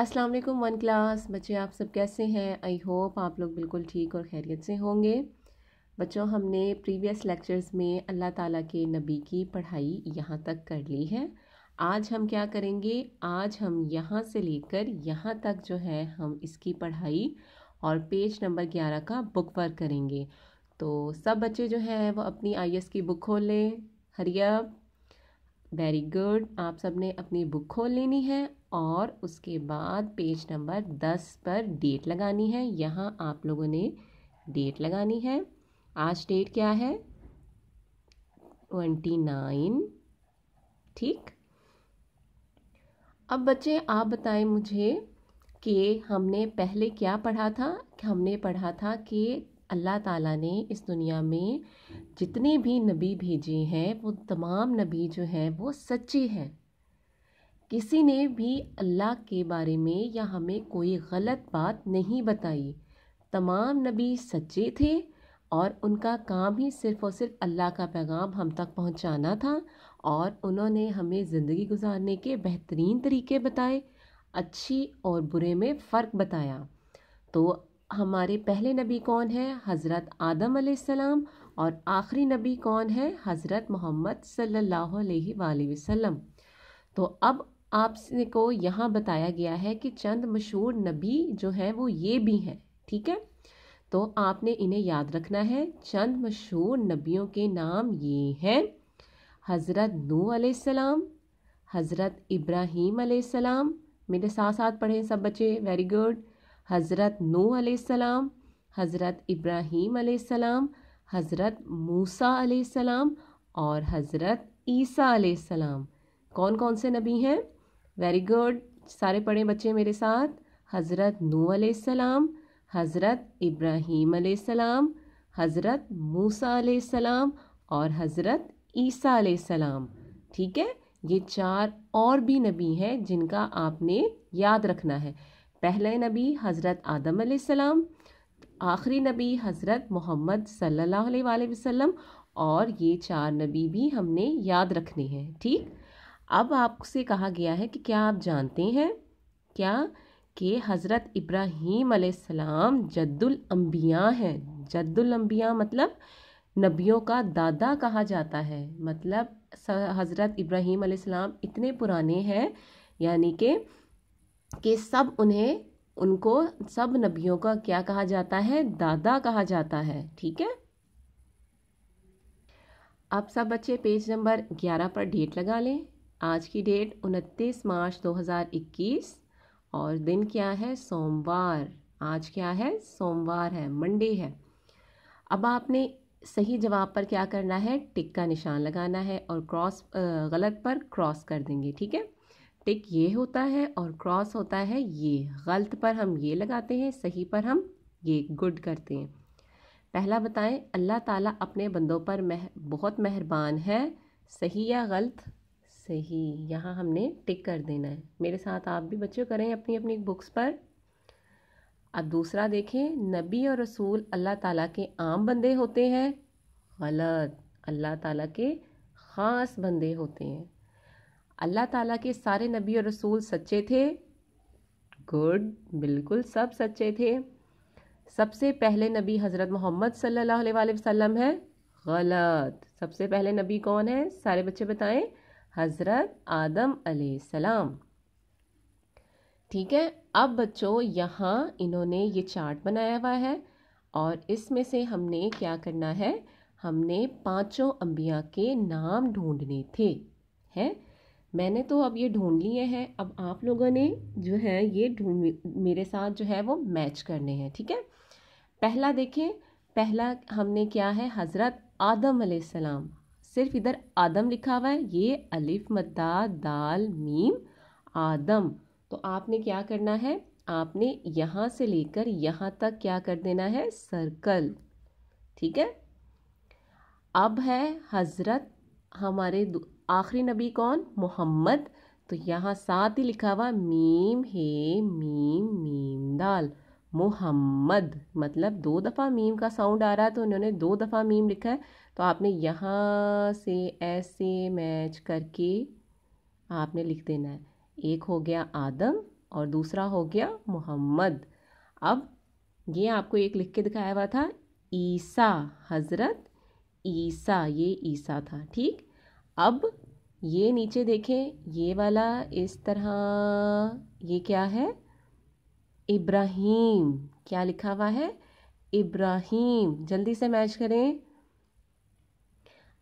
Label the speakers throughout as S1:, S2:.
S1: अस्सलाम वालेकुम one class बच्चे आप सब कैसे हैं आई होप आप लोग बिल्कुल ठीक और खैरियत से होंगे बच्चों हमने प्रीवियस लेक्चर्स में अल्लाह ताला के नबी की पढ़ाई यहाँ तक कर ली है आज हम क्या करेंगे आज हम यहाँ से लेकर यहाँ तक जो है हम इसकी पढ़ाई और पेज नंबर ग्यारह का बुक वर्क करेंगे तो सब बच्चे जो हैं वो अपनी आई की बुक खोल लें हरिया वेरी गुड आप सब ने अपनी बुक खोल लेनी है और उसके बाद पेज नंबर दस पर डेट लगानी है यहाँ आप लोगों ने डेट लगानी है आज डेट क्या है ट्वेंटी नाइन ठीक अब बच्चे आप बताएं मुझे कि हमने पहले क्या पढ़ा था हमने पढ़ा था कि अल्लाह ताला ने इस दुनिया में जितने भी नबी भेजे हैं वो तमाम नबी जो हैं वो सच्चे हैं किसी ने भी अल्लाह के बारे में या हमें कोई गलत बात नहीं बताई तमाम नबी सच्चे थे और उनका काम ही सिर्फ़ और सिर्फ अल्लाह का पैगाम हम तक पहुंचाना था और उन्होंने हमें ज़िंदगी गुजारने के बेहतरीन तरीके बताए अच्छी और बुरे में फ़र्क बताया तो हमारे पहले नबी कौन है हज़रत आदम सलाम और आखिरी नबी कौन है हज़रत मोहम्मद सल्लल्लाहु अलैहि वसल्लम तो अब आपसे को यहाँ बताया गया है कि चंद मशहूर नबी जो हैं वो ये भी हैं ठीक है तो आपने इन्हें याद रखना है चंद मशहूर नबियों के नाम ये हैं हज़रत नू सलाम हज़रत इब्राहीम सलाम मेरे साथ साथ पढ़े सब बच्चे वेरी गुड हज़रत नू सलाम हज़रत इब्राहीम सलाम हज़रत मूसा सलाम और हज़रत ईसा सलाम कौन कौन से नबी हैं वेरी गुड सारे पढ़े बच्चे मेरे साथ हज़रत नू सलाम हज़रत इब्राहीम सलाम हज़रत मूसा सलाम और हज़रत ईसा सलाम ठीक है ये चार और भी नबी हैं जिनका आपने याद रखना है पहले नबी हज़रत आदम सलाम आखिरी नबी हज़रत मोहम्मद सल्लल्लाहु अलैहि वसल्लम और ये चार नबी भी हमने याद रखने हैं ठीक अब आपसे कहा गया है कि क्या आप जानते हैं क्या कि हज़रत इब्राहीम अलैहिस्सलाम जद्दुल अम्बिया हैं जद्दुल अम्बिया मतलब नबियों का दादा कहा जाता है मतलब हज़रत इब्राहीम अलैहिस्सलाम इतने पुराने हैं यानी कि कि सब उन्हें उनको सब नबियों का क्या कहा जाता है दादा कहा जाता है ठीक है अब सब बच्चे पेज नंबर ग्यारह पर डेट लगा लें आज की डेट उनतीस मार्च 2021 और दिन क्या है सोमवार आज क्या है सोमवार है मंडे है अब आपने सही जवाब पर क्या करना है टिक का निशान लगाना है और क्रॉस गलत पर क्रॉस कर देंगे ठीक है टिक ये होता है और क्रॉस होता है ये गलत पर हम ये लगाते हैं सही पर हम ये गुड करते हैं पहला बताएं अल्लाह ताला अपने बंदों पर मह बहुत मेहरबान है सही या गलत सही यहाँ हमने टिक कर देना है मेरे साथ आप भी बच्चों करें अपनी अपनी बुक्स पर अब दूसरा देखें नबी और रसूल अल्लाह ताला के आम बंदे होते हैं गलत अल्लाह ताला के ख़ास बंदे होते हैं अल्लाह ताला के सारे नबी और रसूल सच्चे थे गुड बिल्कुल सब सच्चे थे सबसे पहले नबी हज़रत मोहम्मद सल्लल्लाहु अलैहि वसल्लम है गलत सबसे पहले नबी कौन है सारे बच्चे बताएं हज़रत आदम सलाम ठीक है अब बच्चों यहाँ इन्होंने ये चार्ट बनाया हुआ है और इसमें से हमने क्या करना है हमने पांचों अम्बिया के नाम ढूंढने थे हैं मैंने तो अब ये ढूंढ लिए हैं अब आप लोगों ने जो है ये ढूंढ मेरे साथ जो है वो मैच करने हैं ठीक है पहला देखें पहला हमने क्या है हज़रत आदम सलाम सिर्फ इधर आदम लिखा हुआ है ये अलिफ मद्दा दाल मीम आदम तो आपने क्या करना है आपने यहाँ से लेकर यहाँ तक क्या कर देना है सर्कल ठीक है अब है हज़रत हमारे आखिरी नबी कौन मोहम्मद तो यहाँ साथ ही लिखा हुआ मीम हे मीम मीम दाल मोहम्मद मतलब दो दफ़ा मीम का साउंड आ रहा है तो उन्होंने दो दफ़ा मीम लिखा है तो आपने यहाँ से ऐसे मैच करके आपने लिख देना है एक हो गया आदम और दूसरा हो गया मोहम्मद अब ये आपको एक लिख के दिखाया हुआ था ईसा हज़रत ईसा ये ईसा था ठीक अब ये नीचे देखें ये वाला इस तरह ये क्या है इब्राहिम क्या लिखा हुआ है इब्राहिम जल्दी से मैच करें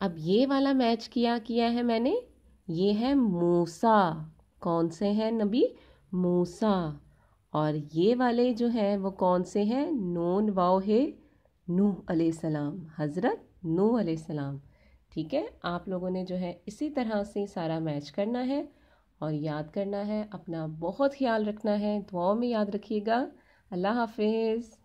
S1: अब ये वाला मैच किया किया है मैंने ये है मूसा कौन से हैं नबी मूसा और ये वाले जो हैं वो कौन से हैं नून वाओ है नूह सलाम हज़रत नूह सलाम ठीक है आप लोगों ने जो है इसी तरह से सारा मैच करना है और याद करना है अपना बहुत ख्याल रखना है दुआओं में याद रखिएगा अल्लाह हाफिज़